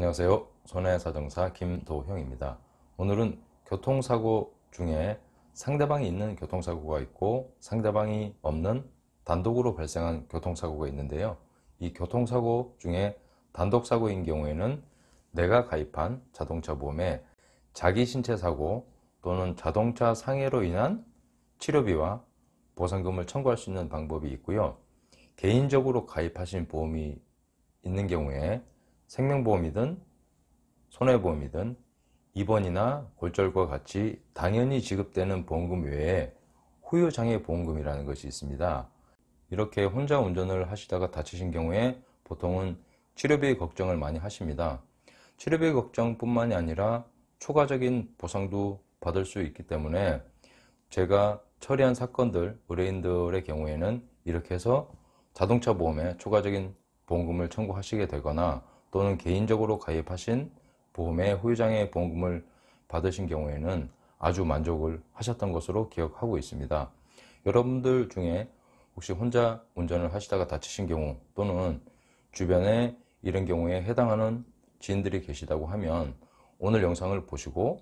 안녕하세요. 손해사정사 김도형입니다. 오늘은 교통사고 중에 상대방이 있는 교통사고가 있고 상대방이 없는 단독으로 발생한 교통사고가 있는데요. 이 교통사고 중에 단독사고인 경우에는 내가 가입한 자동차 보험에 자기 신체 사고 또는 자동차 상해로 인한 치료비와 보상금을 청구할 수 있는 방법이 있고요. 개인적으로 가입하신 보험이 있는 경우에 생명보험이든 손해보험이든 입원이나 골절과 같이 당연히 지급되는 보험금 외에 후유장애 보험금이라는 것이 있습니다. 이렇게 혼자 운전을 하시다가 다치신 경우에 보통은 치료비 걱정을 많이 하십니다. 치료비 걱정뿐만이 아니라 초과적인 보상도 받을 수 있기 때문에 제가 처리한 사건들, 의뢰인들의 경우에는 이렇게 해서 자동차 보험에 초과적인 보험금을 청구하시게 되거나 또는 개인적으로 가입하신 보험의 후유장애 보험금을 받으신 경우에는 아주 만족을 하셨던 것으로 기억하고 있습니다. 여러분들 중에 혹시 혼자 운전을 하시다가 다치신 경우 또는 주변에 이런 경우에 해당하는 지인들이 계시다고 하면 오늘 영상을 보시고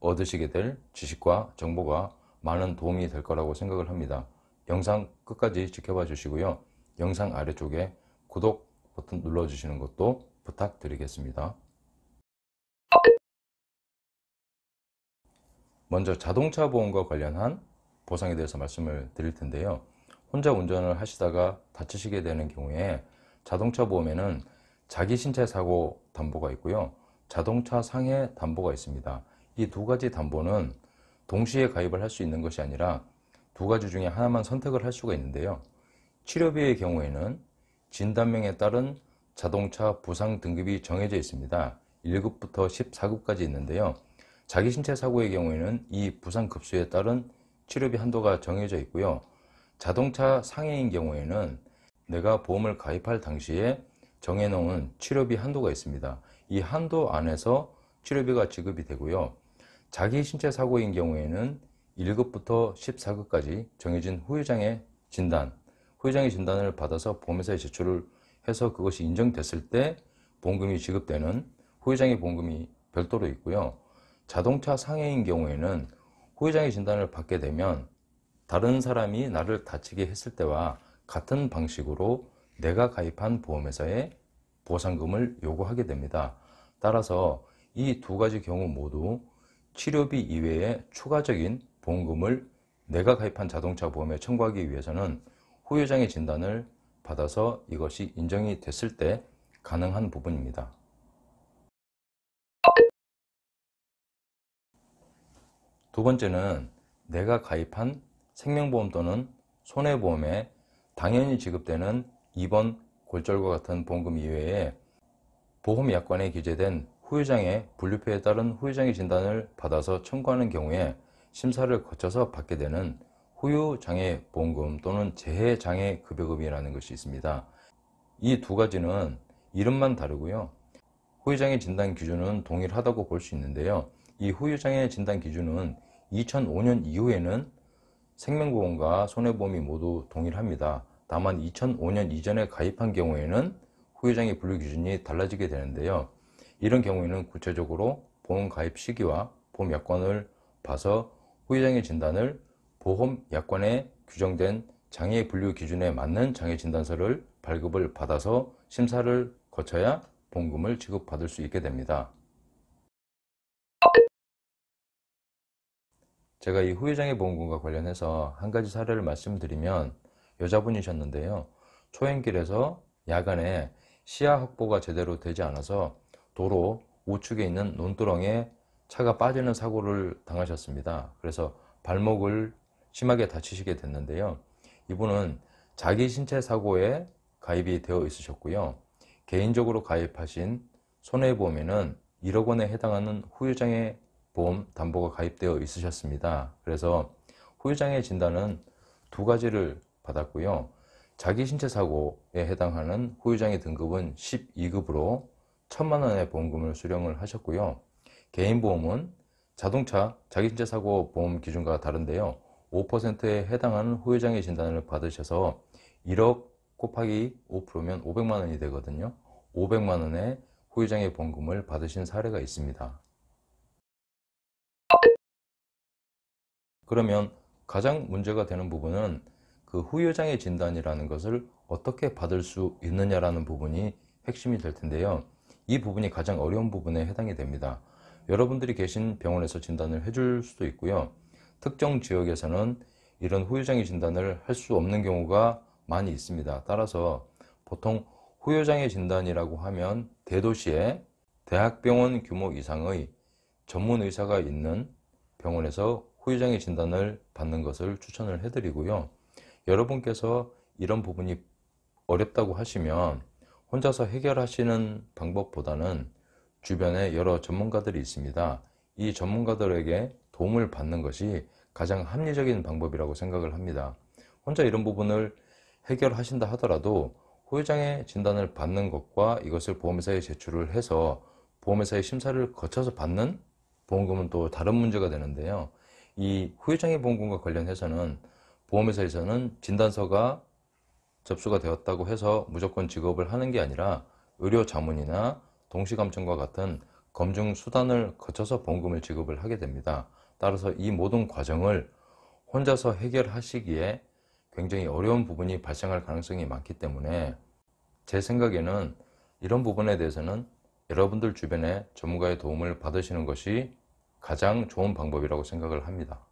얻으시게 될 지식과 정보가 많은 도움이 될 거라고 생각을 합니다. 영상 끝까지 지켜봐 주시고요. 영상 아래쪽에 구독 버튼 눌러주시는 것도 부탁드리겠습니다. 먼저 자동차 보험과 관련한 보상에 대해서 말씀을 드릴 텐데요. 혼자 운전을 하시다가 다치시게 되는 경우에 자동차 보험에는 자기 신체 사고 담보가 있고요. 자동차 상해 담보가 있습니다. 이 두 가지 담보는 동시에 가입을 할 수 있는 것이 아니라 두 가지 중에 하나만 선택을 할 수가 있는데요. 치료비의 경우에는 진단명에 따른 자동차 부상 등급이 정해져 있습니다. 1급부터 14급까지 있는데요. 자기 신체 사고의 경우에는 이 부상 급수에 따른 치료비 한도가 정해져 있고요. 자동차 상해인 경우에는 내가 보험을 가입할 당시에 정해놓은 치료비 한도가 있습니다. 이 한도 안에서 치료비가 지급이 되고요. 자기 신체 사고인 경우에는 1급부터 14급까지 정해진 후유장애 진단, 후유장애 진단을 받아서 보험회사에 제출을 해서 그것이 인정됐을 때 보험금이 지급되는 후유장애 보험금이 별도로 있고요. 자동차 상해인 경우에는 후유장애 진단을 받게 되면 다른 사람이 나를 다치게 했을 때와 같은 방식으로 내가 가입한 보험회사에 보상금을 요구하게 됩니다. 따라서 이 두 가지 경우 모두 치료비 이외에 추가적인 보험금을 내가 가입한 자동차 보험에 청구하기 위해서는 후유장애 진단을 받아서 이것이 인정이 됐을 때 가능한 부분입니다. 두 번째는 내가 가입한 생명보험 또는 손해보험에 당연히 지급되는 2번 골절과 같은 보험금 이외에 보험약관에 기재된 후유장애, 분류표에 따른 후유장애 진단을 받아서 청구하는 경우에 심사를 거쳐서 받게 되는 후유장애보험금 또는 재해장애급여금이라는 것이 있습니다. 이 두 가지는 이름만 다르고요. 후유장애 진단 기준은 동일하다고 볼 수 있는데요. 이 후유장애 진단 기준은 2005년 이후에는 생명보험과 손해보험이 모두 동일합니다. 다만 2005년 이전에 가입한 경우에는 후유장애 분류 기준이 달라지게 되는데요. 이런 경우에는 구체적으로 보험 가입 시기와 보험 약관을 봐서 후유장애 진단을 보험 약관에 규정된 장애 분류 기준에 맞는 장애 진단서를 발급을 받아서 심사를 거쳐야 봉금을 지급받을 수 있게 됩니다. 제가 이 후유장애 봉금과 관련해서 한 가지 사례를 말씀드리면 여자분이셨는데요. 초행길에서 야간에 시야 확보가 제대로 되지 않아서 도로 우측에 있는 논두렁에 차가 빠지는 사고를 당하셨습니다. 그래서 발목을 심하게 다치시게 됐는데요. 이분은 자기 신체 사고에 가입이 되어 있으셨고요. 개인적으로 가입하신 손해보험에는 1억 원에 해당하는 후유장애 보험 담보가 가입되어 있으셨습니다. 그래서 후유장애 진단은 두 가지를 받았고요. 자기 신체 사고에 해당하는 후유장애 등급은 12급으로 천만 원의 보험금을 수령을 하셨고요. 개인보험은 자동차 자기 신체 사고 보험 기준과 다른데요. 5%에 해당하는 후유장애 진단을 받으셔서 1억 곱하기 5%면 500만 원이 되거든요. 500만 원의 후유장애보금을 받으신 사례가 있습니다. 그러면 가장 문제가 되는 부분은 그 후유장애 진단이라는 것을 어떻게 받을 수 있느냐라는 부분이 핵심이 될 텐데요. 이 부분이 가장 어려운 부분에 해당이 됩니다. 여러분들이 계신 병원에서 진단을 해줄 수도 있고요. 특정 지역에서는 이런 후유장애 진단을 할 수 없는 경우가 많이 있습니다. 따라서 보통 후유장애 진단이라고 하면 대도시에 대학병원 규모 이상의 전문 의사가 있는 병원에서 후유장애 진단을 받는 것을 추천을 해드리고요. 여러분께서 이런 부분이 어렵다고 하시면 혼자서 해결하시는 방법보다는 주변에 여러 전문가들이 있습니다. 이 전문가들에게 도움을 받는 것이 가장 합리적인 방법이라고 생각을 합니다. 혼자 이런 부분을 해결하신다 하더라도 후유장애 진단을 받는 것과 이것을 보험회사에 제출을 해서 보험회사의 심사를 거쳐서 받는 보험금은 또 다른 문제가 되는데요. 이 후유장애 보험금과 관련해서는 보험회사에서는 진단서가 접수가 되었다고 해서 무조건 지급을 하는 게 아니라 의료 자문이나 동시감청과 같은 검증 수단을 거쳐서 보험금을 지급을 하게 됩니다. 따라서 이 모든 과정을 혼자서 해결하시기에 굉장히 어려운 부분이 발생할 가능성이 많기 때문에 제 생각에는 이런 부분에 대해서는 여러분들 주변에 전문가의 도움을 받으시는 것이 가장 좋은 방법이라고 생각을 합니다.